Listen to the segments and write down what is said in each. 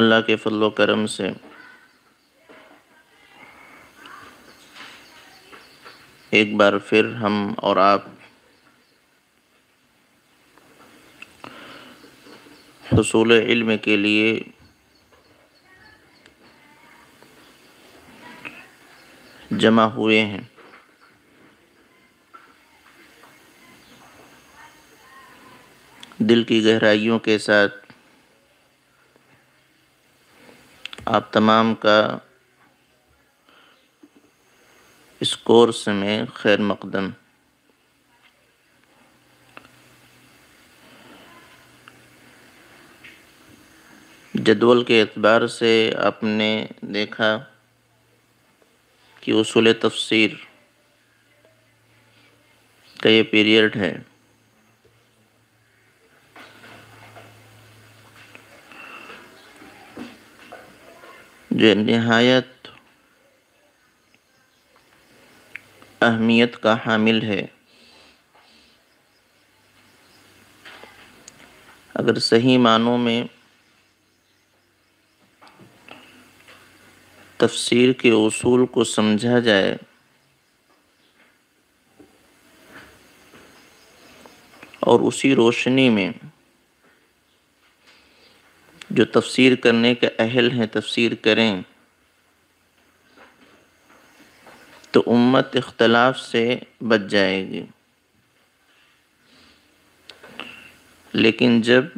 अल्लाह के फल करम से एक बार फिर हम और आप हसूल इल्म के लिए जमा हुए हैं दिल की गहराइयों के साथ आप तमाम का इस कोर्स में खैर मकदम जदवल के अतबार से आपने देखा कि उसूल तफसीर का ये पीरियड है नहायत अहमियत का हामिल है अगर सही मानों में तफसीर के उसूल को समझा जाए और उसी रोशनी में जो तफसीर करने के अहल हैं तफसीर करें तो उम्मत इख्तलाफ से बच जाएगी लेकिन जब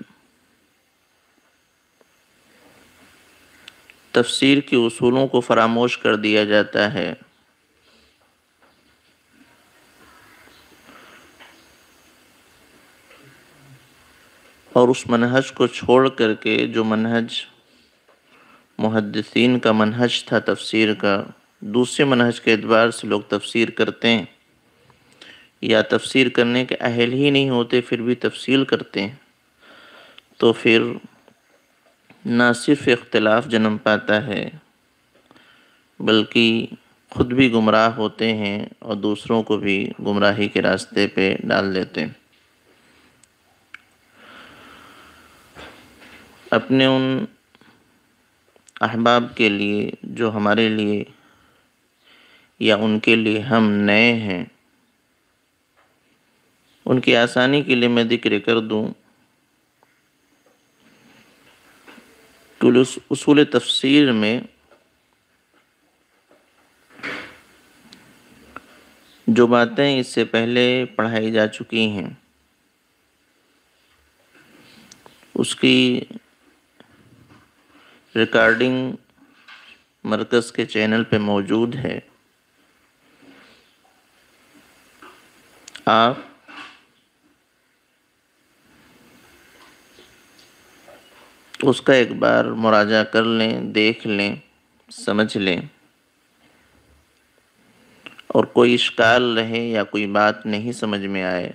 तफसीर के उसूलों को फरामोश कर दिया जाता है और उस मनहज को छोड़ करके जो मनहज मुहदसिन का मनहज था तफसीर का दूसरे मनहज के अतबार से लोग तफसीर करते हैं या तफसीर करने के अहल ही नहीं होते फिर भी तफसील करते हैं तो फिर ना सिर्फ इख्तलाफ जन्म पाता है बल्कि ख़ुद भी गुमराह होते हैं और दूसरों को भी गुमराही के रास्ते पे डाल देते हैं अपने उन अहबाब के लिए जो हमारे लिए या उनके लिए हम नए हैं उनकी आसानी के लिए मैं जिक्र कर दूँ उसूल तफसीर में जो बातें इससे पहले पढ़ाई जा चुकी हैं उसकी रिकॉर्डिंग मरकज़ के चैनल पे मौजूद है आप उसका एक बार मुराजा कर लें देख लें समझ लें और कोई इश्काल रहे या कोई बात नहीं समझ में आए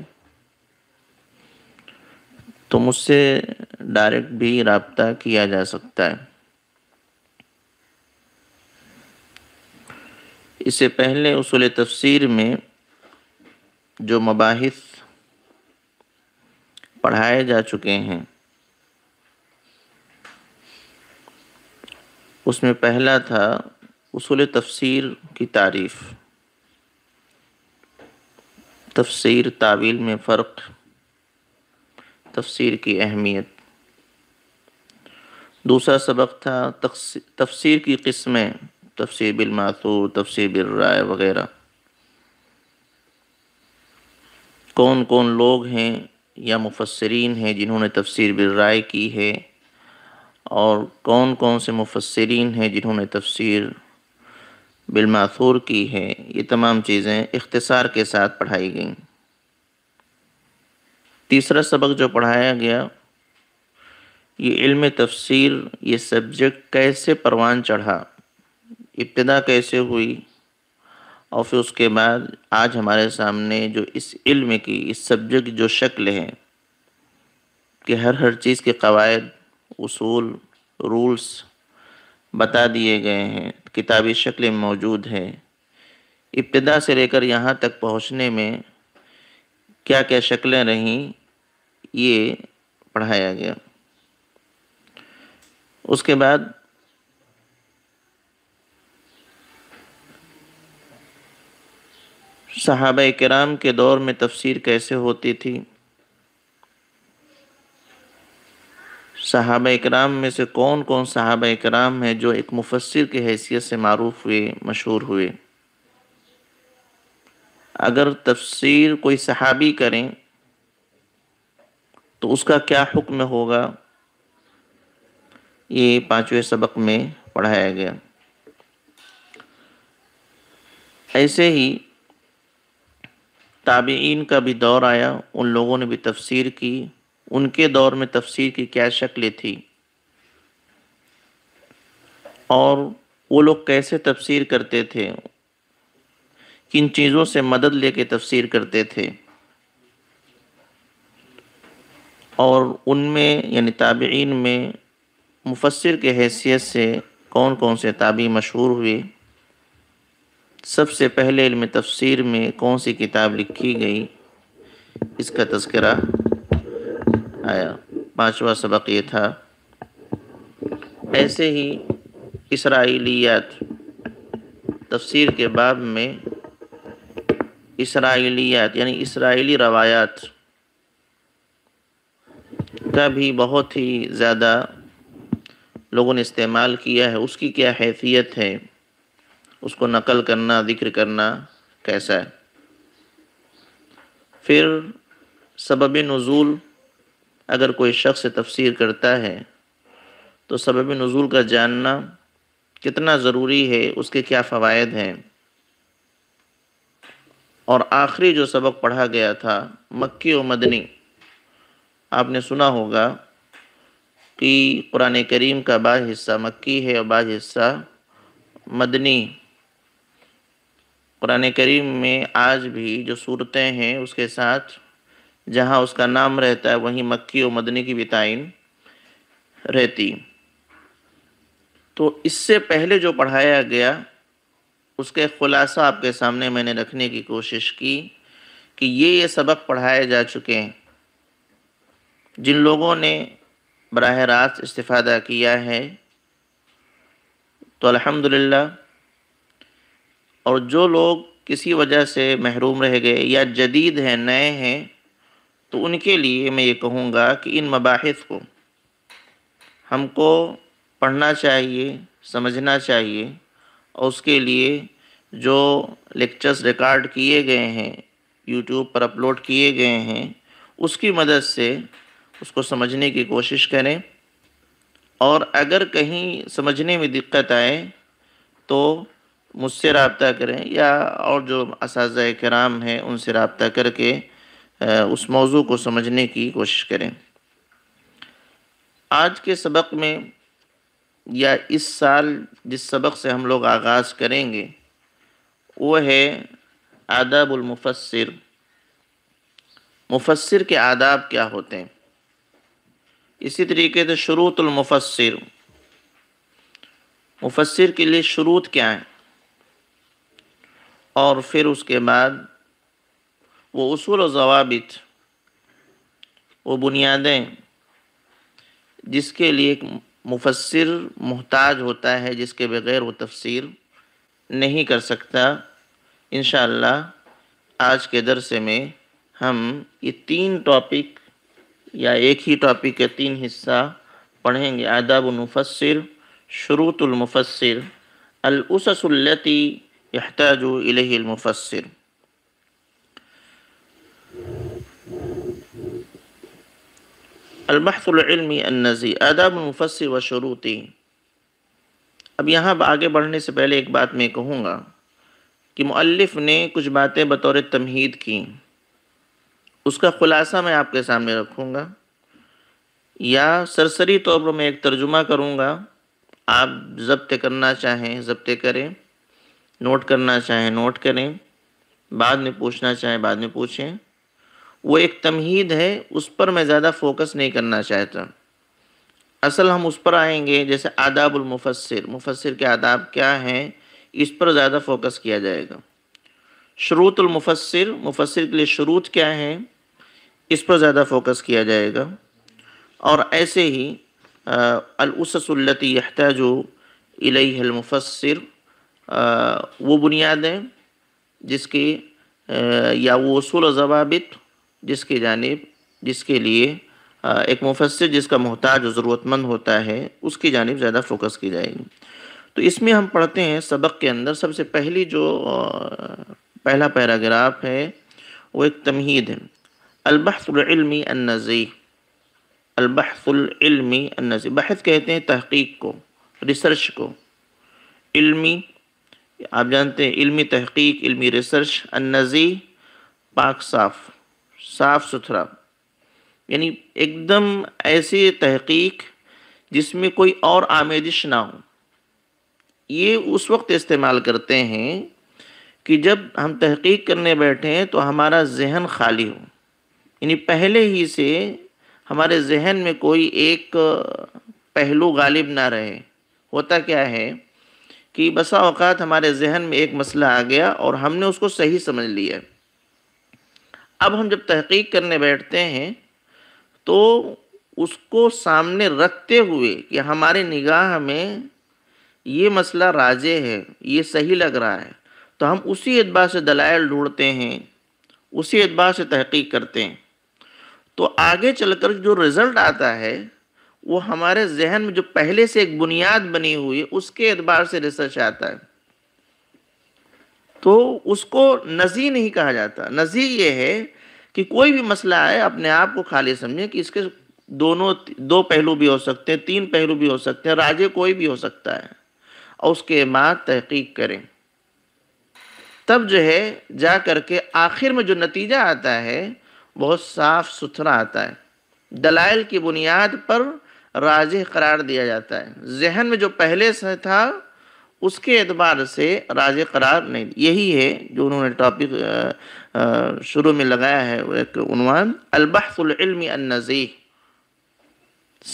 तो मुझसे डायरेक्ट भी रबता किया जा सकता है इससे पहले उसूल तफसीर में जो मबाहिस पढ़ाए जा चुके हैं उसमें पहला था उसूल तफसीर की तारीफ़ तफसीर तावील में फ़र्क तफसीर की अहमियत दूसरा सबक था तफसीर की किस्में तफसीर बिलमासूर तफसीर राय वगैरह कौन कौन लोग हैं या मुफसरीन हैं जिन्होंने तफसीर राय की है और कौन कौन से मुफसरीन हैं जिन्होंने तफसीर बिलमासूर की है ये तमाम चीज़ें इख्तसार के साथ पढ़ाई गई तीसरा सबक जो पढ़ाया गया ये इल्म तफसीर ये सब्जेक्ट कैसे परवान चढ़ा इब्तदा कैसे हुई और फिर उसके बाद आज हमारे सामने जो इस इल्म की इस सब्जेक्ट की जो शक्ल है कि हर हर चीज़ के कवायद उसूल रूल्स बता दिए गए हैं किताबी शक्ल मौजूद है इब्तदा से लेकर यहाँ तक पहुँचने में क्या क्या शक्लें रहीं ये पढ़ाया गया उसके बाद सहाब कराम के दौर में तफसीर कैसे होती थी सहाब कराम में से कौन कौन साहब कराम हैं जो एक मुफसर की हैसियत से मरूफ़ हुए मशहूर हुए अगर तफसीर कोई सहाबी करें तो उसका क्या हुक्म होगा ये पाँचवें सबक में पढ़ाया गया ऐसे ही ताबीन का भी दौर आया उन लोगों ने भी तफसीर की उनके दौर में तफसीर की क्या शक्ल थी और वो लोग कैसे तफसीर करते थे किन चीज़ों से मदद लेके तफसीर करते थे और उनमें यानी ताबीन में मुफसर के हैसियत से कौन कौन से ताबी मशहूर हुए सबसे पहले इल्म तफसीर में कौन सी किताब लिखी गई इसका तस्करा आया पांचवा सबक ये था ऐसे ही इसराइलियात तफसीर के बाब में इसराइलियात यानी इसराइली रवायात का भी बहुत ही ज़्यादा लोगों ने इस्तेमाल किया है उसकी क्या हैसियत है उसको नकल करना जिक्र करना कैसा है फिर सबब नज़ुल अगर कोई शख्स तफसीर करता है तो सबब नज़ुल का जानना कितना ज़रूरी है उसके क्या फ़वाद हैं और आखिरी जो सबक पढ़ा गया था मक्की व मदनी आपने सुना होगा कि कुरान करीम का बाद हिस्सा मक्की है और बाद हिस्सा मदनी कुरान करीम में आज भी जो सूरतें हैं उसके साथ जहाँ उसका नाम रहता है वहीं मक्की और मदनी की भी तयन रहती तो इससे पहले जो पढ़ाया गया उसके ख़ुलासा आपके सामने मैंने रखने की कोशिश की कि ये ये सबक पढ़ाए जा चुके हैं जिन लोगों ने बराह रास्त इस्तादा किया है तो अलहमदिल्ला और जो लोग किसी वजह से महरूम रह गए या जदीद हैं नए हैं तो उनके लिए मैं ये कहूँगा कि इन मबाहिस को हमको पढ़ना चाहिए समझना चाहिए और उसके लिए जो लेक्चर्स रिकॉर्ड किए गए हैं यूट्यूब पर अपलोड किए गए हैं उसकी मदद से उसको समझने की कोशिश करें और अगर कहीं समझने में दिक्कत आए तो मुझसे रबता करें या और जो इस कराम हैं उनसे रबता करके उस मौजू को समझने की कोशिश करें आज के सबक में या इस साल जिस सबक से हम लोग आगाज़ करेंगे वो है आदाबुलमफसर मुफसर के आदाब क्या होते हैं इसी तरीके से शुरूतुलमफसर मुफसर के लिए शुरूत क्या है और फिर उसके बाद वो असूल जवाबित वो बुनियादें जिसके लिए एक मुफसर मोहताज होता है जिसके बगैर वो तफसीर नहीं कर सकता इन आज के दरसे में हम ये तीन टॉपिक या एक ही टॉपिक के तीन हिस्सा पढ़ेंगे आदाब मुफसर शुरूतुलमफसर यहताज इलमफसर अलबहलमी अन्नजी आदाब मुफसर व शरूती अब यहाँ आगे बढ़ने से पहले एक बात मैं कहूँगा कि मुअल्लिफ़ ने कुछ बातें बतौर तमहीद की उसका ख़ुलासा मैं आपके सामने रखूँगा या सरसरी तौर पर मैं एक तर्जुमा करूँगा आप जब्त करना चाहें जब्त करें नोट करना चाहें नोट करें बाद में पूछना चाहें बाद में पूछें वो एक तमहीद है उस पर मैं ज़्यादा फोकस नहीं करना चाहता असल हम उस पर आएंगे जैसे आदाबुलमफसर मुफसर के आदाब क्या हैं इस पर ज़्यादा फोकस किया जाएगा शरूतुलमफसर मुफसर के लिए शरूत क्या हैं इस पर ज़्यादा फोकस किया जाएगा और ऐसे ही अलससलती यहताजो मुफसर वो बुनियादें जिसके या वो असूल जवाबित जिसकी जानब जिसके लिए एक मुफसर जिसका मोहताज ज़रूरतमंद होता है उसकी जानब ज़्यादा फोकस की जाएगी तो इसमें हम पढ़ते हैं सबक के अंदर सबसे पहली जो पहला पैराग्राफ है वो एक तमहीद है अलबहलमी अनज़ी अलबहलमी अनज़ी बहस कहते हैं तहकीक को रिसर्च को इल्मी आप जानते हैं इल्मी तहकीक इल्मी रिसर्च अन्नजी पाक साफ साफ सुथरा यानी एकदम ऐसी तहकीक जिसमें कोई और आमेजिश ना हो ये उस वक्त इस्तेमाल करते हैं कि जब हम तहकीक करने बैठे हैं तो हमारा जहन खाली हो यानी पहले ही से हमारे जहन में कोई एक पहलू गालिब ना रहे होता क्या है कि बसा अवकात हमारे जहन में एक मसला आ गया और हमने उसको सही समझ लिया अब हम जब तहकीक करने बैठते हैं तो उसको सामने रखते हुए कि हमारे निगाह में ये मसला राजे है ये सही लग रहा है तो हम उसी एतबार से दलाइल ढूंढते हैं उसी एतबार से तहकीक करते हैं तो आगे चलकर जो रिज़ल्ट आता है वो हमारे जहन में जो पहले से एक बुनियाद बनी हुई है उसके एतबार से रिसर्च आता है तो उसको नजी नहीं कहा जाता नजी ये है कि कोई भी मसला है अपने आप को खाली समझे कि इसके दोनों दो पहलू भी हो सकते हैं तीन पहलू भी हो सकते हैं राजे कोई भी हो सकता है और उसके बाद तहकीक करें तब जो है जा करके आखिर में जो नतीजा आता है बहुत साफ सुथरा आता है दलाइल की बुनियाद पर राजे करार दिया जाता है जहन में जो पहले से था उसके एतबार से राजे करार नहीं यही है जो उन्होंने टॉपिक शुरू में लगाया है एक उनवान अलबहसमी नज़ी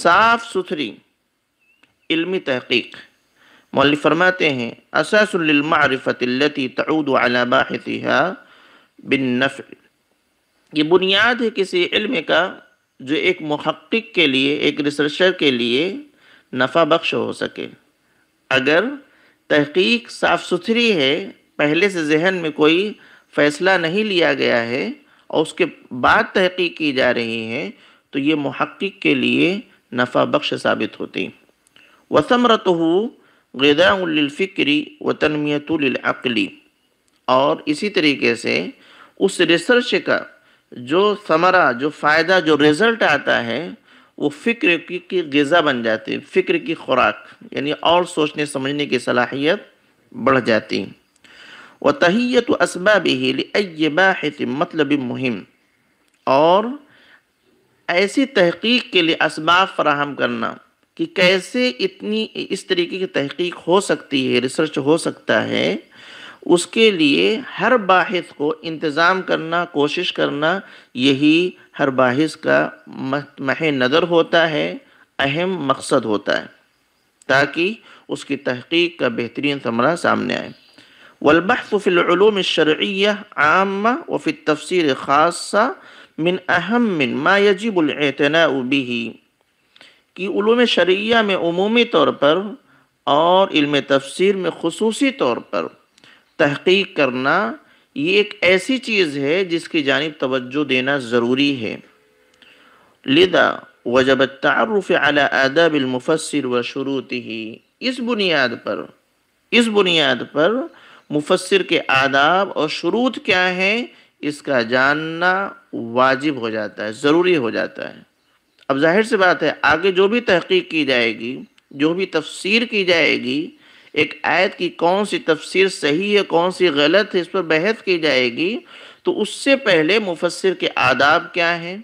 साफ सुथरी इल्मी तहकीक मौल फरमाते हैं असासमारफ़ती तऊदाबाहा बिन नफ़ ये बुनियाद है किसी इल्म का जो एक महक्क के लिए एक रिसर्चर के लिए नफ़ा बख्श हो सके अगर तहकीक साफ़ सुथरी है पहले से जहन में कोई फ़ैसला नहीं लिया गया है और उसके बाद तहकीक की जा रही है तो ये महक्क के लिए नफ़ा बख्श साबित होती वसमरत हो गदाफ़िक्री व तनमीतलअली और इसी तरीके से उस रिसर्च का जो समरा जो फ़ायदा जो रिज़ल्ट आता है वो फ़िक्र की, गज़ा बन जाती है फ़िक्र की खुराक यानी और सोचने समझने की सलाहियत बढ़ जाती व तहियत इसबाब ही मतलब मुहिम और ऐसी तहकीक के लिए इसबाब फ्राहम करना कि कैसे इतनी इस तरीके की तहकीक हो सकती है रिसर्च हो सकता है उसके लिए हर बाहिस को इंतज़ाम करना कोशिश करना यही हर बाहिस का मह नज़र होता है अहम मकसद होता है ताकि उसकी तहकीक का बेहतरीन समरा सामने आए वलबहफ़िलूम शर्या आम वफ़ी तफसर ख़ासा मिन अहम मिन मायजिबुलतना उबी कि ूम शर्या में अमूमी तौर पर और इल्म तफसर में खसूसी तौर पर तहकीक करना ये एक ऐसी चीज़ है जिसकी जानब तवज्जो देना ज़रूरी है लिदा वजब तारफ़ अला आदाबिलमुफसर व शुरूत ही इस बुनियाद पर इस बुनियाद पर मुफसर के आदाब और शुरूत क्या हैं इसका जानना वाजिब हो जाता है ज़रूरी हो जाता है अब जाहिर सी बात है आगे जो भी तहकीक की जाएगी जो भी तफसीर की जाएगी एक आयत की कौन सी तफसीर सही है कौन सी गलत है इस पर बहस की जाएगी तो उससे पहले मुफसर के आदाब क्या हैं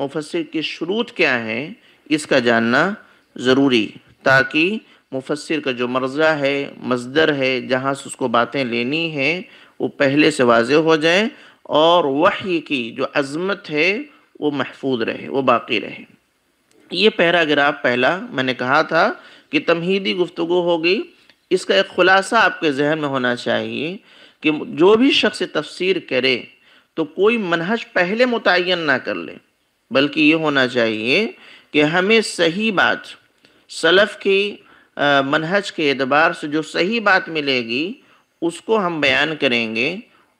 मुफसर के शुरूत क्या हैं इसका जानना ज़रूरी ताकि मुफसर का जो मर्जा है मजदर है जहाँ से उसको बातें लेनी हैं वो पहले से वाज हो जाए और वही की जो अज़मत है वो महफूज रहे वो बाकी रहे ये पैराग्राफ पहला मैंने कहा था कि तमहीदी गुफ्तु होगी इसका एक ख़ुलासा आपके जहन में होना चाहिए कि जो भी शख्स तफसीर करे तो कोई मनहज पहले मुतन ना कर ले बल्कि ये होना चाहिए कि हमें सही बात सलफ़ की मनहज के एतबार से जो सही बात मिलेगी उसको हम बयान करेंगे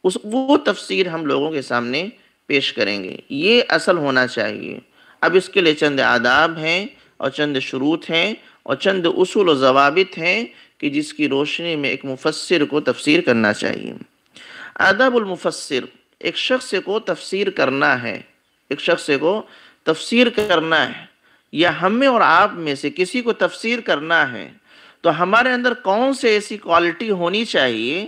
उस वो तफसीर हम लोगों के सामने पेश करेंगे ये असल होना चाहिए अब इसके लिए चंद आदाब हैं और चंद शरूत हैं और चंद उसूल जवाबित हैं कि जिसकी रोशनी में एक मुफसर को तफसीर करना चाहिए आदाबुलमफसर एक शख्स को तफसीर करना है एक शख्स को तफसीर करना है या हम में और आप में से किसी को तफसीर करना है तो हमारे अंदर कौन से ऐसी क्वालिटी होनी चाहिए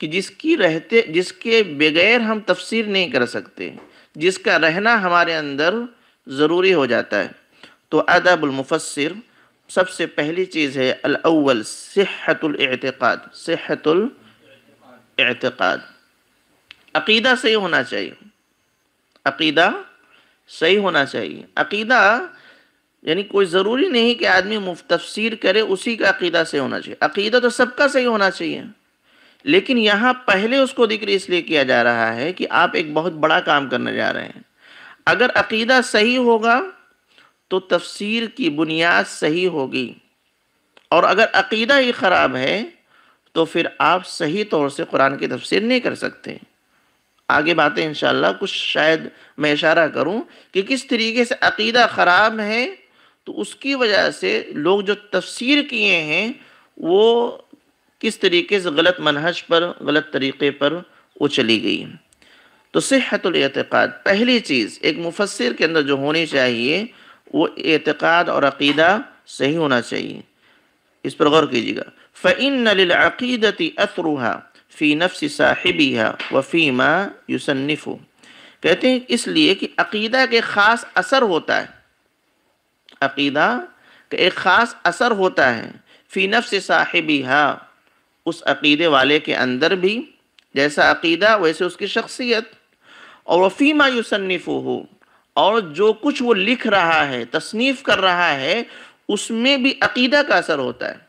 कि जिसकी रहते जिसके बगैर हम तफसीर नहीं कर सकते जिसका रहना हमारे अंदर ज़रूरी हो जाता है तो अदबुलमुफसर सबसे पहली चीज़ है अलअल सहतुलतक़ाद सहतुलतक़ाद अकीदा सही होना चाहिए अकीदा सही होना चाहिए अकीदा यानी कोई ज़रूरी नहीं कि आदमी मुफ्तफसर करे उसी का अकीदा सही होना चाहिए अकीदा तो सबका सही होना चाहिए लेकिन यहाँ पहले उसको जिक्र इसलिए किया जा रहा है कि आप एक बहुत बड़ा काम करने जा रहे हैं अगर अकीदा सही होगा तो तफसीर की बुनियाद सही होगी और अगर अकीदा ही ख़राब है तो फिर आप सही तौर से कुरान की तफसीर नहीं कर सकते आगे बातें इन कुछ शायद मैं इशारा करूं कि किस तरीके से अकीदा ख़राब है तो उसकी वजह से लोग जो तफसीर किए हैं वो किस तरीके से गलत मनहज पर गलत तरीके पर उचली गई तो सेहतुलतक़ाद पहली चीज़ एक मुफसर के अंदर जो होनी चाहिए वो एतक़ाद और अक़ीदा सही होना चाहिए इस पर गौर कीजिएगा फ़िन नलअक़ीदती असरुहा फ़ी नफ्स साहिबी है वफ़ीमा यूसनफ़ कहते हैं इसलिए कि अक़ीदा के ख़ास असर होता है अक़ीदा का एक ख़ास असर होता है फ़ी नफ्स साहिबी हा उस अक़ीदे वाले के अंदर भी जैसा अक़ीदा वैसे उसकी शख्सियत और वफ़ीमा यूसनफ़ हो और जो कुछ वो लिख रहा है तसनीफ कर रहा है उसमें भी अकीदा का असर होता है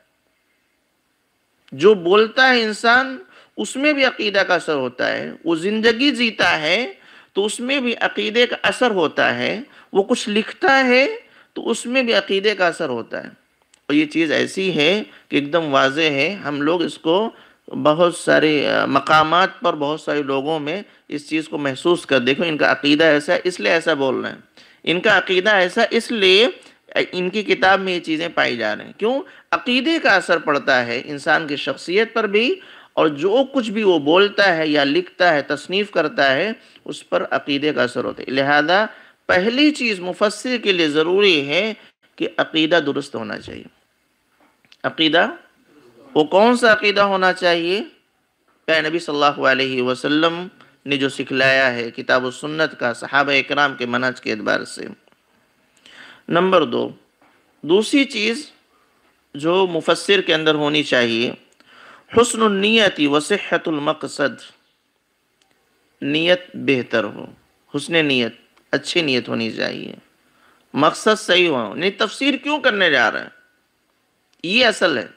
जो बोलता है इंसान उसमें भी अकीदा का असर होता है वो ज़िंदगी जीता है तो उसमें भी अकीदे का असर होता है वो कुछ लिखता है तो उसमें भी अकीदे का असर होता है और ये चीज़ ऐसी है कि एकदम वाज है हम लोग इसको बहुत सारे मकाम पर बहुत सारे लोगों में इस चीज़ को महसूस कर देखो इनका अकीदा ऐसा है इसलिए ऐसा बोल रहे हैं इनका अकीदा ऐसा इसलिए इनकी किताब में ये चीज़ें पाई जा रही हैं क्यों अकीदे का असर पड़ता है इंसान की शख्सियत पर भी और जो कुछ भी वो बोलता है या लिखता है तसनीफ़ करता है उस पर अकीदे का असर होता है लिहाजा पहली चीज़ मुफसर के लिए ज़रूरी है कि अकीदा दुरुस्त होना चाहिए अकीदा वो कौन सा अकीदा होना चाहिए क्या नबी सल्लल्लाहु अलैहि वसल्लम ने जो सिखलाया है किताब सुन्नत का सहाब इक्राम के मनाज के अतबार से नंबर दो दूसरी चीज़ जो मुफसर के अंदर होनी चाहिए हसननीति वसहतुलमकसद नीयत बेहतर हो हसन नीयत अच्छी नीयत होनी चाहिए मकसद सही हो नहीं तफसीर क्यों करने जा रहा है ये असल है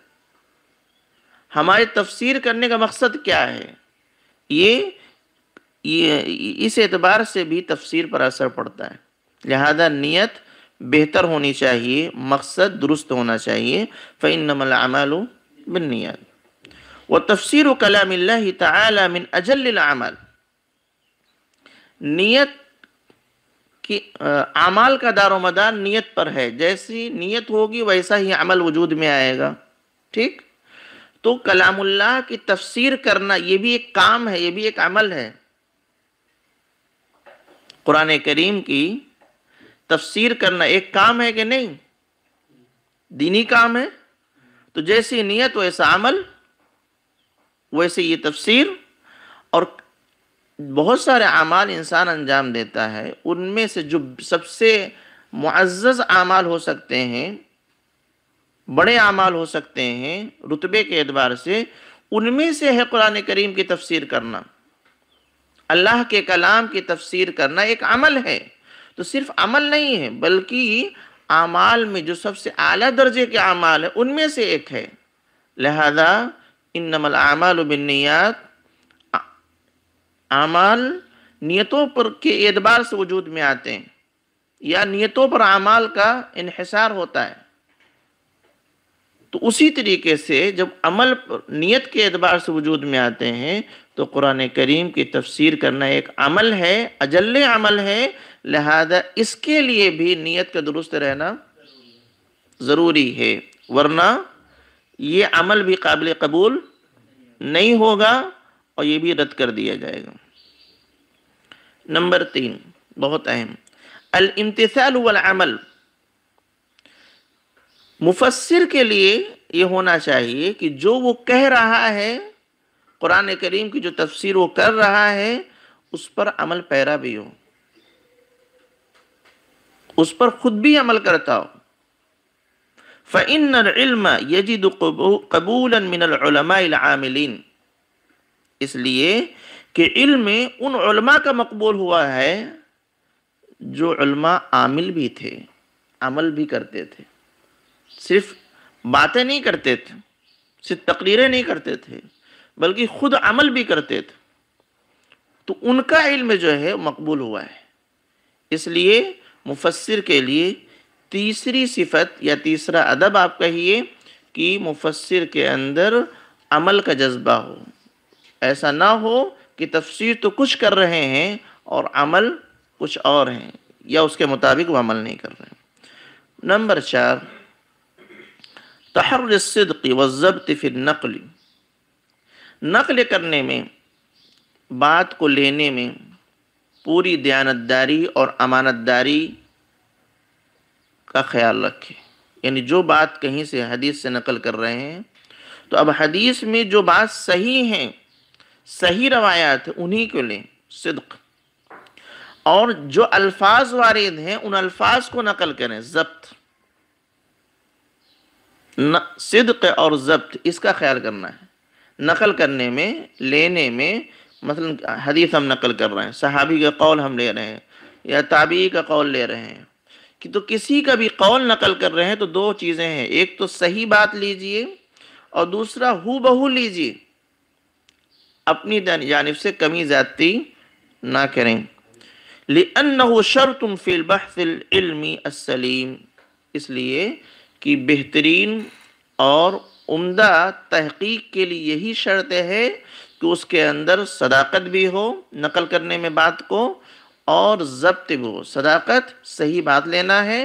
हमारे तफसीर करने का मकसद क्या है ये ये इस एतबार से भी तफसीर पर असर पड़ता है लिहाजा नीयत बेहतर होनी चाहिए मकसद दुरुस्त होना चाहिए फ़ैन बिन नीयत व तफसर कलाम तमिन अजलमल नीयत की अमाल का दारोमदार नीयत पर है जैसी नीयत होगी वैसा ही अमल वजूद में आएगा ठीक तो कलामुल्लाह की तफसीर करना यह भी एक काम है यह भी एक अमल है कुरान करीम की तफसीर करना एक काम है कि नहीं दीनी काम है तो जैसी नीयत वैसा अमल वैसे ये तफसीर और बहुत सारे अमाल इंसान अंजाम देता है उनमें से जो सबसे मुआज़ अमाल हो सकते हैं बड़े अमाल हो सकते हैं रुतबे के एतबार से उनमें से है कुरान करीम की तफसीर करना अल्लाह के कलाम की तफसीर करना एक अमल है तो सिर्फ अमल नहीं है बल्कि अमाल में जो सबसे आला दर्जे के अमाल है उनमें से एक है लिहाजा इन नमल आमाल बिनियात आमाल नियतों पर के एतबार से वजूद में आते हैं या नियतों पर अमाल का इहसार होता है तो उसी तरीके से जब अमल नियत के एतबार से वजूद में आते हैं तो कुरान करीम की तफसीर करना एक अमल है अजल अमल है लिहाजा इसके लिए भी नीयत का दुरुस्त रहना ज़रूरी है वरना ये अमल भी काबिल कबूल नहीं होगा और ये भी रद्द कर दिया जाएगा नंबर तीन बहुत अहम अल इम्तसाल अमल मुफसर के लिए ये होना चाहिए कि जो वो कह रहा है कुरान करीम की जो तफसीर वो कर रहा है उस पर अमल पैरा भी हो उस पर खुद भी अमल करता हो फ़िन यजिद कबूल मिनलमामिलीन इसलिए कि इल्म उन उलमा का मकबूल हुआ है जो उलमा आमिल भी थे अमल भी करते थे सिर्फ बातें नहीं करते थे सिर्फ तकरीरें नहीं करते थे बल्कि खुद अमल भी करते थे तो उनका इल्म जो है मकबूल हुआ है इसलिए मुफसर के लिए तीसरी सिफत या तीसरा अदब आप कहिए कि मुफसर के अंदर अमल का जज्बा हो ऐसा ना हो कि तफसीर तो कुछ कर रहे हैं और अमल कुछ और हैं या उसके मुताबिक वो अमल नहीं कर रहे हैं नंबर चार तहर सदक़ी व ज़ब्त फिर नकल नकल करने में बात को लेने में पूरी दयानतदारी और अमानत दारी का ख्याल रखें यानी जो बात कहीं से हदीस से नकल कर रहे हैं तो अब हदीस में जो बात सही है सही रवायात है उन्हीं को लें सिद्क और जो अल्फाज वारद हैं उन अल्फाज को नकल करें जब्त न सिद्क और जब्त इसका ख्याल करना है नकल करने में लेने में मसलन हदीस हम नकल कर रहे हैं सहाबी का कौल हम ले रहे हैं या ताबी का कौल ले रहे हैं कि तो किसी का भी कौल नकल कर रहे हैं तो दो चीज़ें हैं एक तो सही बात लीजिए और दूसरा हु बहू लीजिए अपनी जानब से कमी ज़्यादती ना करें लिअन शर तुम फिल बहसिल इसलिए की बेहतरीन और उम्दा तहकीक के लिए यही शर्त है कि उसके अंदर सदाकत भी हो नकल करने में बात को और जब्त भी हो सदाकत सही बात लेना है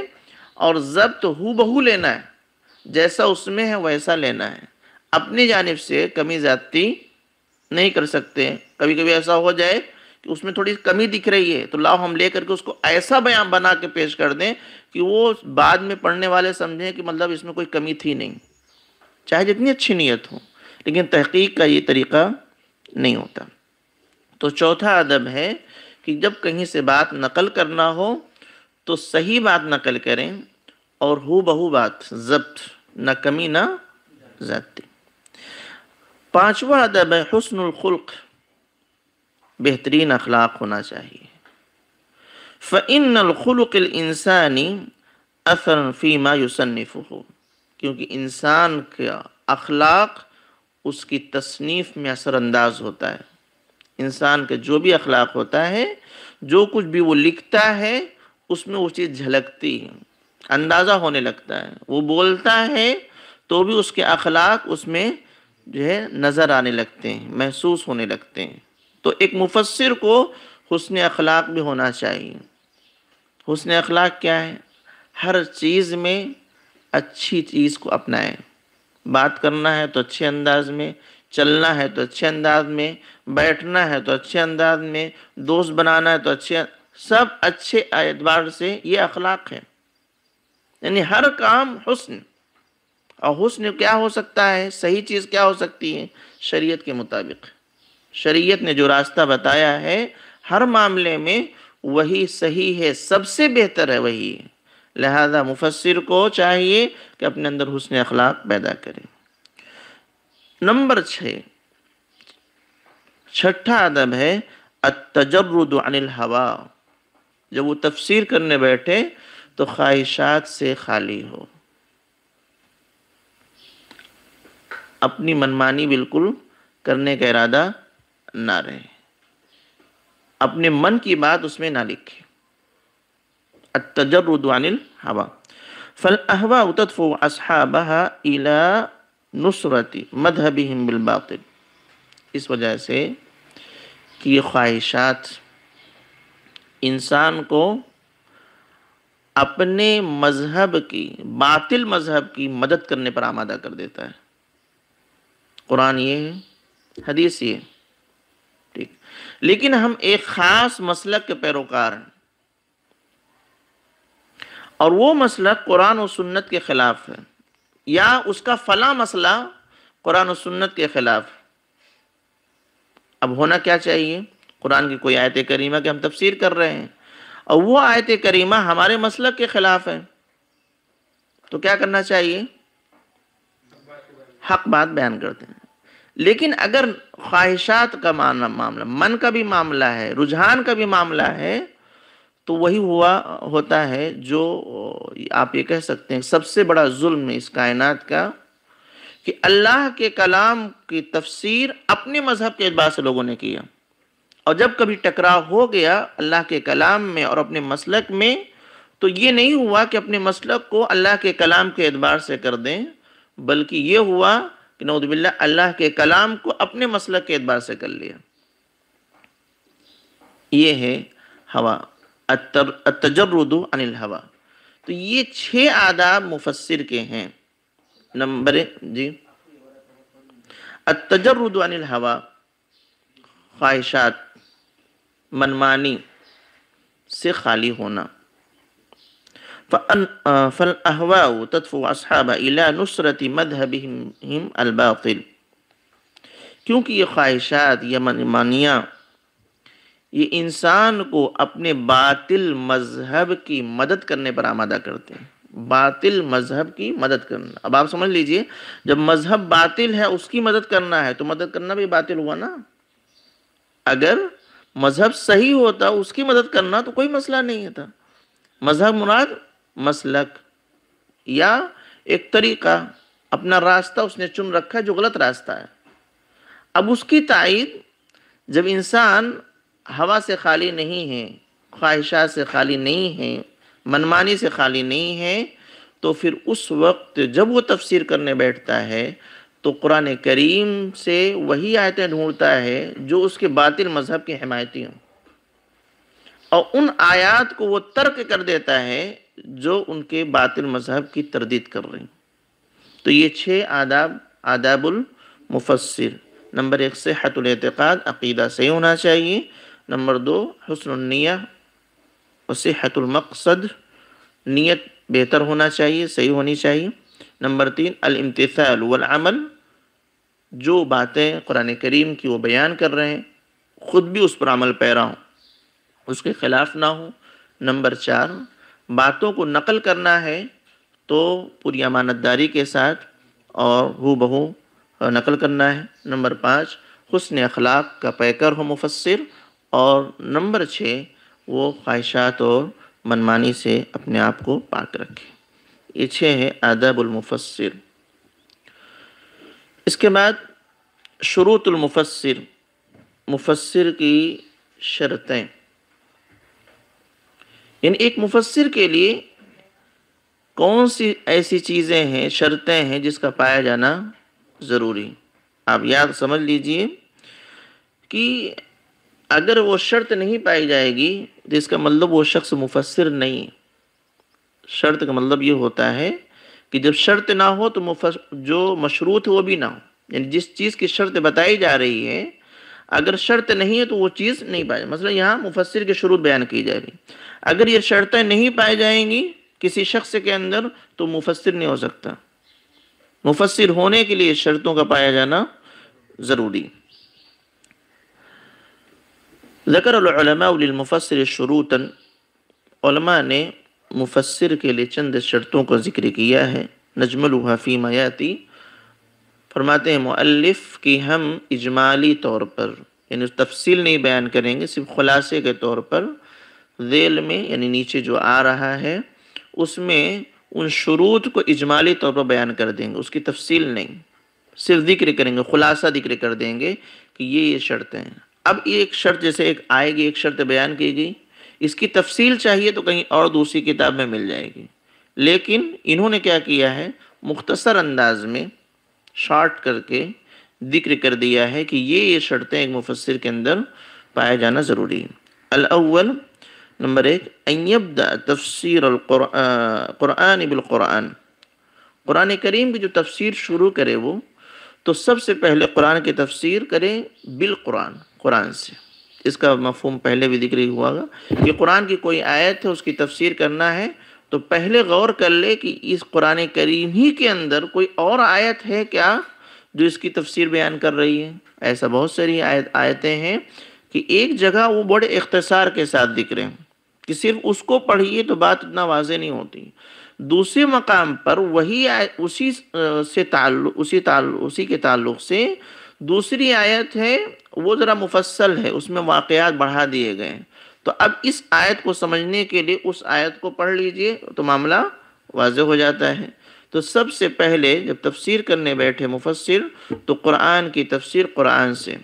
और जब्त हु बहू लेना है जैसा उसमें है वैसा लेना है अपनी जानब से कमी ज़्यादती नहीं कर सकते कभी कभी ऐसा हो जाए कि उसमें थोड़ी कमी दिख रही है तो लाओ हम ले करके उसको ऐसा बयान बना के पेश कर दें कि वो बाद में पढ़ने वाले समझें कि मतलब इसमें कोई कमी थी नहीं चाहे जितनी अच्छी नीयत हो लेकिन तहकीक का ये तरीका नहीं होता तो चौथा अदब है कि जब कहीं से बात नकल करना हो तो सही बात नकल करें और हु बहू बात जब्त न कमी ना जब्ती पांचवा अदब है खुल्क बेहतरीन अखलाक होना चाहिए फ़िन नलखलुकल इंसानी असर फ़ीमा युसनफ़ हो क्योंकि इंसान का अखलाक उसकी तसनीफ़ में असरानंदाज होता है इंसान का जो भी अखलाक होता है जो कुछ भी वो लिखता है उसमें वो चीज़ झलकती है अंदाज़ा होने लगता है वो बोलता है तो भी उसके अखलाक उसमें जो है नज़र आने लगते हैं महसूस होने लगते हैं तो एक मुफसर को हसन अखलाक भी होना चाहिए हसन अखलाक क्या है हर चीज़ में अच्छी चीज़ को अपनाएं बात करना है तो अच्छे अंदाज में चलना है तो अच्छे अंदाज में बैठना है तो अच्छे अंदाज में दोस्त बनाना है तो अच्छे अं-, सब अच्छे एतबार से ये अखलाक है यानी हर काम हुस्न और हुस्न क्या हो सकता है सही चीज़ क्या हो सकती है शरीयत के मुताबिक शरीयत ने जो रास्ता बताया है हर मामले में वही सही है सबसे बेहतर है वही लिहाजा मुफसर को चाहिए कि अपने अंदर हुसन अखलाक पैदा करें नंबर छः छठा अदब है अतजरुद अनिल हवा जब वो तफसीर करने बैठे तो ख्वाहिशात से खाली हो अपनी मनमानी बिल्कुल करने का इरादा ना रहे अपने मन की बात उसमें ना लिखे अतजरुद्वानिल हवा फल अहवा उतफ असहा इला नुसरती मदहबिहिम बिलबातिल इस वजह से कि ये ख्वाहिशात इंसान को अपने मज़हब की बातिल मज़हब की मदद करने पर आमादा कर देता है कुरान ये है हदीस ये है लेकिन हम एक ख़ास मसलक के पैरोकार हैं और वो मसलक कुरान और सुन्नत के ख़िलाफ़ है या उसका फ़ला मसला कुरान और सुन्नत के ख़िलाफ़ अब होना क्या चाहिए कुरान की कोई आयत करीमा की हम तफसीर कर रहे हैं और वो आयत करीमा हमारे मसलक के ख़िलाफ़ है तो क्या करना चाहिए हक बात बयान करते हैं लेकिन अगर ख्वाहिशात का मामला मामला मन का भी मामला है रुझान का भी मामला है तो वही हुआ होता है जो आप ये कह सकते हैं सबसे बड़ा जुल्म इस कायनात का कि अल्लाह के कलाम की तफसीर अपने मज़हब के अतबार से लोगों ने किया और जब कभी टकराव हो गया अल्लाह के कलाम में और अपने मसलक में तो ये नहीं हुआ कि अपने मसलक को अल्लाह के कलाम के अतबार से कर दें बल्कि ये हुआ कि नौदबिल्ला अल्लाह के कलाम को अपने मसल के एतबार से कर लिया ये है हवा तजर्रद अनिल हवा तो ये छह आदाब मुफसर के हैं नंबर जी अतजर्रद अनिल हवा ख्वाहिशात मनमानी से खाली होना فالأهواء तदफ़ु क्योंकि ये ख्वाहिशात या मनमानियाँ ये इंसान को अपने बातिल मजहब की मदद करने पर आमादा करते हैं बातिल मजहब की मदद करना अब आप समझ लीजिए जब मजहब बातिल है उसकी मदद करना है तो मदद करना भी बातिल हुआ ना अगर मजहब सही होता उसकी मदद करना तो कोई मसला नहीं था मजहब मुराद मसलक या एक तरीका अपना रास्ता उसने चुन रखा है जो गलत रास्ता है अब उसकी तइद जब इंसान हवा से खाली नहीं है ख्वाहिशा से खाली नहीं है मनमानी से खाली नहीं है तो फिर उस वक्त जब वो तफसीर करने बैठता है तो कुरान करीम से वही आयतें ढूंढता है जो उसके बातिल मज़हब की हमायती हों और उन आयात को वो तर्क कर देता है जो उनके बातिल मजहब की तरदीद कर रही तो ये छः आदाब आदाबुल मुफसर नंबर एक हतुलतक़ाद अकीदा सही होना चाहिए नंबर दो हसनिया और हतुलमकसद नीयत बेहतर होना चाहिए सही होनी चाहिए नंबर तीन अलमतसालमल जो बातें कुरान करीम की वो बयान कर रहे हैं ख़ुद भी उस पर अमल पैरा हों उसके ख़िलाफ़ ना हो नंबर चार बातों को नकल करना है तो पूरी अमानतदारी के साथ और हु बहू नकल करना है नंबर पाँच हसन अखलाक का पैकर हो मुफसर और नंबर छः वो ख्वाहिशात और मनमानी से अपने आप को पाक रखें ये छः है आदाबुलमफसर इसके बाद शुरूतुलमफसर मुफसर की शर्तें यानी एक मुफसर के लिए कौन सी ऐसी चीज़ें हैं शर्तें हैं जिसका पाया जाना ज़रूरी आप याद समझ लीजिए कि अगर वो शर्त नहीं पाई जाएगी तो इसका मतलब वो शख्स मुफसर नहीं शर्त का मतलब ये होता है कि जब शर्त ना हो तो मुफस जो मशरूत हो वो भी ना हो यानी जिस चीज़ की शर्त बताई जा रही है अगर शर्त नहीं है तो वो चीज़ नहीं पाई मसला यहाँ मुफसर की शुरू बयान की जाएगी अगर ये शर्तें नहीं पाई जाएंगी किसी शख्स के अंदर तो मुफसर नहीं हो सकता मुफसर होने के लिए शर्तों का पाया जाना ज़रूरी मुफसर शुरूतन ने मुफसर के लिए चंद शर्तों का ज़िक्र किया है नजमल हाफी मयाती फरमाते हैं मुअल्लिफ़ की हम इजमाली तौर पर यानी तफसील नहीं बयान करेंगे सिर्फ खुलासे के तौर पर जेल में यानी नीचे जो आ रहा है उसमें उन शरूत को इजमाली तौर पर बयान कर देंगे उसकी तफसील नहीं सिर्फ जिक्र करेंगे खुलासा जिक्र कर देंगे कि ये ये शर्तें हैं अब ये एक शर्त जैसे एक आएगी एक शर्त बयान की गई इसकी तफसील चाहिए तो कहीं और दूसरी किताब में मिल जाएगी लेकिन इन्होंने क्या किया है मुख्तसर अंदाज में शार्ट करके जिक्र कर दिया है कि ये ये शर्तें एक मुफसर के अंदर पाया जाना ज़रूरी है नंबर एक अयब तफसर क़ुरान बिलकुरान क़ुरान करीम की जो तफसीर शुरू करे वो तो सबसे पहले कुरान की तफसीर करें बिल कुरान से इसका मफहम पहले भी जिक्र हुआ कि कुरान की कोई आयत है उसकी तफसीर करना है तो पहले गौर कर ले कि इस कुरान करीम ही के अंदर कोई और आयत है क्या जो इसकी तफसीर बयान कर रही है ऐसा बहुत सारी आयत आयतें हैं कि एक जगह वो बड़े इख्तसार के साथ दिख रहे हैं कि सिर्फ उसको पढ़िए तो बात इतना वाजे नहीं होती दूसरे मकाम पर वही उसी से ताल्लु उसी ताल्लु उसी के ताल्लुक से दूसरी आयत है वो ज़रा मुफसल है उसमें वाक़ात बढ़ा दिए गए हैं तो अब इस आयत को समझने के लिए उस आयत को पढ़ लीजिए तो मामला वाज हो जाता है तो सबसे पहले जब तफसीर करने बैठे मुफसर तो कुरान की तफसीर कुरान से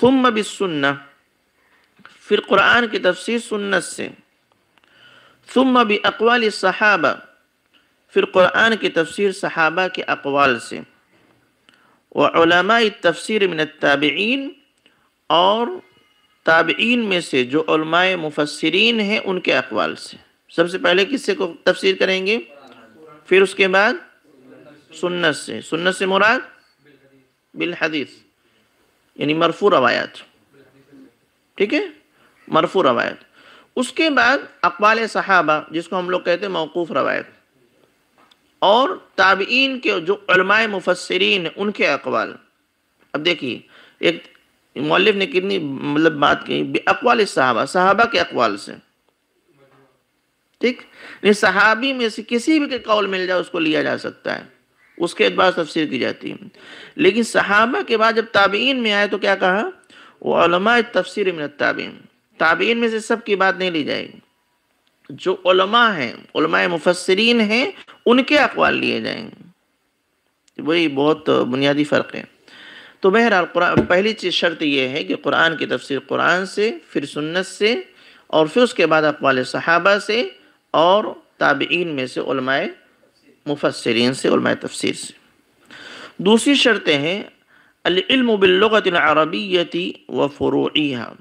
फुम सुन्ना फिर कुरान की तफसीर सुन्नत से फुम अकवाल सहाबा फिर कुरान की तफसीर सहाबा के अकवाल से वलमा तफसर मिनताबीन और ताबीन में से जो उलमाए मुफसरीन हैं उनके अकवाल से सबसे पहले किससे को तफसीर करेंगे फिर उसके बाद सुन्नत से सुन्नत से मुराद बिल हदीस यानी मरफू रवायत ठीक है मरफू रवायत उसके बाद अकवाल सहाबा जिसको हम लोग कहते हैं मौकूफ़ रवायत और ताबीन के जो मुफसरीन उनके अकवाल अब देखिए एक मौलिफ ने कितनी मतलब बात कही अकवाल साहबा साहबा के अकवाल से ठीक नहीं सहाबी में से किसी भी के कौल मिल जाए उसको लिया जा सकता है उसके अतबार तफसर की जाती है लेकिन सहाबा के बाद जब ताबीन में आए तो क्या कहा वो तफसर मिन ताबीन ताबीन में से सबकी बात नहीं ली जाएगी जो उलमा हैं उलमा मुफसरीन हैं उनके अकवाल लिए जाएंगे वही बहुत बुनियादी फ़र्क है तो बहरहाल पहली चीज़ शर्त यह है कि कुरान की तफसीर कुरान से फिर सुन्नत से और फिर उसके बाद अकवाल सहाबा से और ताबीन में से उलमाए मुफसरीन से उलमाए तफसीर से दूसरी शर्तें हैं अरबियती व फ़ुरूहा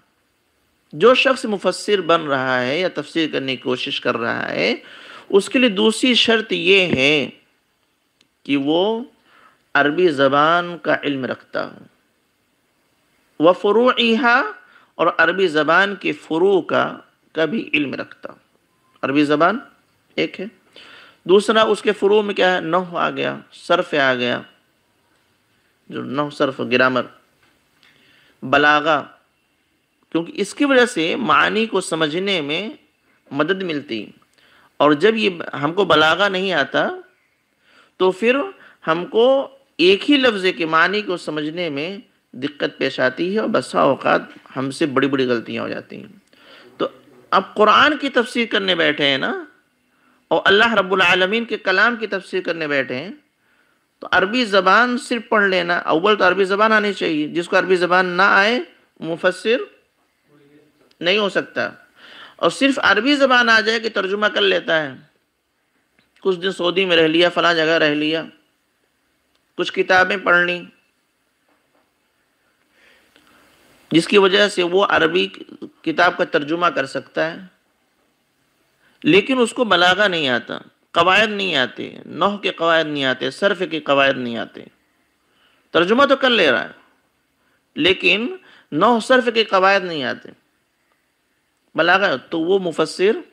जो शख्स मुफसर बन रहा है या तफसीर करने की कोशिश कर रहा है उसके लिए दूसरी शर्त ये है कि वो अरबी ज़बान का इल्म रखता हूँ व फ़ुरूहा और अरबी ज़बान के फ़ुरू का का भी इल्म रखता हूँ अरबी ज़बान एक है दूसरा उसके फ़ुरू में क्या है नह आ गया सरफ़ आ गया जो नह सरफ़ ग्रामर बलागा क्योंकि इसकी वजह से मानी को समझने में मदद मिलती और जब ये हमको बलागा नहीं आता तो फिर हमको एक ही लफ्ज़ के मानी को समझने में दिक्कत पेश आती है और बसा अवकात हमसे बड़ी बड़ी गलतियां हो जाती हैं तो अब कुरान की तफसीर करने बैठे हैं ना और अल्लाह रब्बुल रबालमीन के कलाम की तफसीर करने बैठे हैं तो अरबी ज़बान सिर्फ पढ़ लेना अव्वल तो अरबी ज़बान आनी चाहिए जिसको अरबी ज़बान ना आए मुफसर नहीं हो सकता और सिर्फ अरबी ज़बान आ जाए कि तर्जुमा कर लेता है कुछ दिन सऊदी में रह लिया फला जगह रह लिया कुछ किताबें पढ़ ली जिसकी वजह से वो अरबी किताब का तर्जुमा कर सकता है लेकिन उसको बलागा नहीं आता कवायद नहीं आते नौह के कवायद नहीं आते सर्फ के कवायद नहीं आते तर्जुमा तो कर ले रहा है लेकिन नौ सर्फ के कवायद नहीं आते बलागा तो वो मुफसर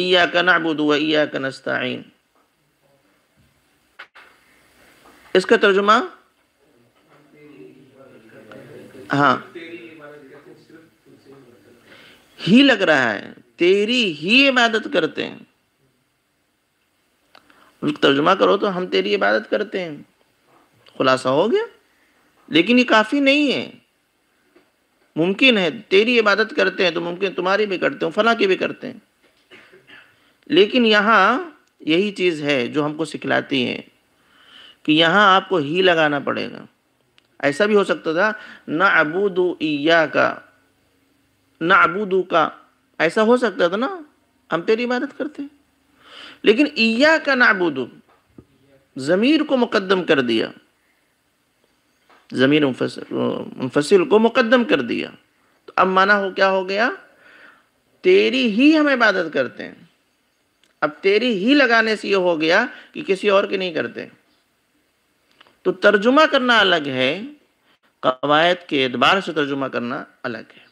ईया हाँ? का नाबुद हुआ ईया का नस्ताइन इसका तर्जुमा हाँ ही लग रहा है तेरी ही इबादत करते हैं तर्जुमा करो तो हम तेरी इबादत करते हैं खुलासा हो गया लेकिन ये काफ़ी नहीं है मुमकिन है तेरी इबादत करते हैं तो मुमकिन तुम्हारी भी करते हो फला की भी करते हैं लेकिन यहां यही चीज़ है जो हमको सिखलाती है कि यहाँ आपको ही लगाना पड़ेगा ऐसा भी हो सकता था ना अबूदू ईया का ना अबूदू का ऐसा हो सकता था ना हम तेरी इबादत करते लेकिन ईया का ना अबूदू ज़मीर को मुकदम कर दिया ज़मीर मुफसिल को मुकदम कर दिया तो अब माना हो क्या हो गया तेरी ही हम इबादत करते हैं अब तेरी ही लगाने से ये हो गया कि किसी और की नहीं करते हैं तो तर्जुमा करना अलग है कवायद के एतबार से तर्जुमा करना अलग है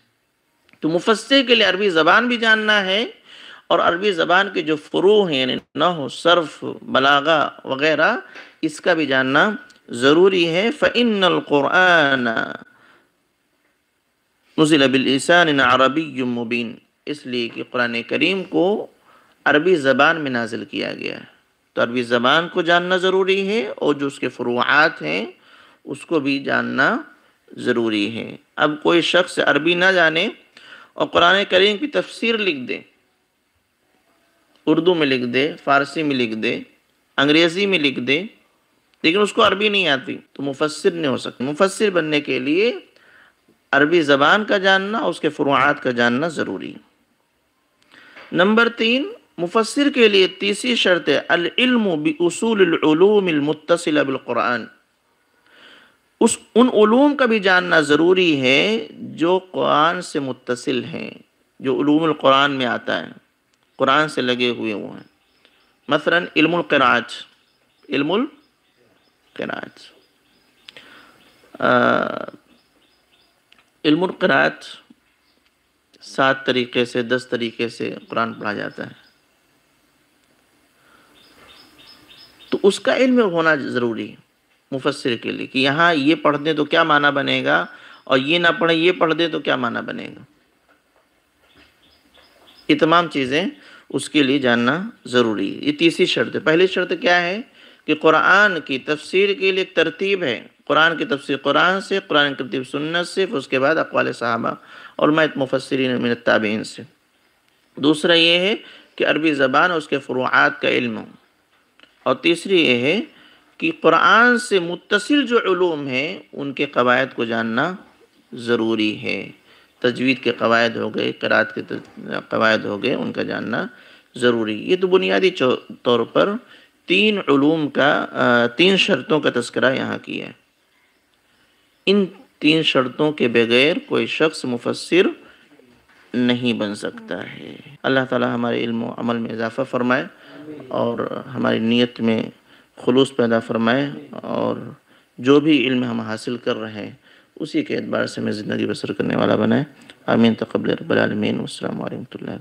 तो मुफस्से के लिए अरबी ज़बान भी जानना है और अरबी ज़बान के जो फ़्रू हैं यानी सर्फ बलागा वगैरह इसका भी जानना ज़रूरी है फ़िन क़ुरान नज़िल अरबी मुबीन इसलिए कि कुरान करीम को अरबी ज़बान में नाजिल किया गया है तो अरबी ज़बान को जानना ज़रूरी है और जो उसके फ़रूआत हैं उसको भी जानना ज़रूरी है अब कोई शख्स अरबी ना जाने और कुरान करीम की तफसीर लिख दे उर्दू में लिख दे फ़ारसी में लिख दे अंग्रेज़ी में लिख दे लेकिन उसको अरबी नहीं आती तो मुफसर नहीं हो सकता मुफसर बनने के लिए अरबी ज़बान का जानना उसके फ़रूआत का जानना ज़रूरी नंबर तीन मुफसर के लिए तीसरी शर्त है अलमूसूलमतसिलकुरान उस उन उलूम का भी जानना ज़रूरी है जो कुरान से मुतसिल हैं जो कुरान में आता है कुरान से लगे हुए वो हैं मसला इल्मक़राज इल्मक़राज इल्मक़राज सात तरीके से दस तरीके से कुरान पढ़ा जाता है उसका इल्म होना ज़रूरी है मुफसर के लिए कि यहाँ ये पढ़ दें तो क्या माना बनेगा और ये ना पढ़े ये पढ़ दें तो क्या माना बनेगा ये तमाम चीज़ें उसके लिए जानना ज़रूरी है ये तीसरी शर्त है पहली शर्त क्या है कि कुरान की तफसीर के लिए एक तरतीब है कुरान की तफसीर कुरान से कुरान की तरतीब सुन्नत से फिर उसके बाद अकवाल साहबा और मैत मुफसरीन मिन ताबीन से दूसरा ये है कि अरबी ज़बान और उसके फ़रूआत का इल्म हो और तीसरी ये है कि कुरान से मुतसिल जो ूम हैं उनके कवायद को जानना ज़रूरी है तजवीद के कवायद हो गए करात के कवायद हो गए उनका जानना ज़रूरी ये तो बुनियादी तौर पर तीन ूम का तीन शर्तों का तस्करा यहाँ किया है इन तीन शर्तों के बगैर कोई शख्स मुफसर नहीं बन सकता है अल्लाह ताला हमारे इल्म अमल में इजाफ़ा फरमाए और हमारी नीयत में खलूस पैदा फरमाए और जो भी इल्म हम हासिल कर रहे हैं उसी के अतबार से हमें ज़िंदगी बसर करने वाला बनाए आमीन तकबल रबालमीन असल वरम्ह